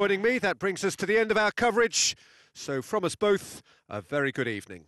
Joining me, that brings us to the end of our coverage. So from us both, a very good evening.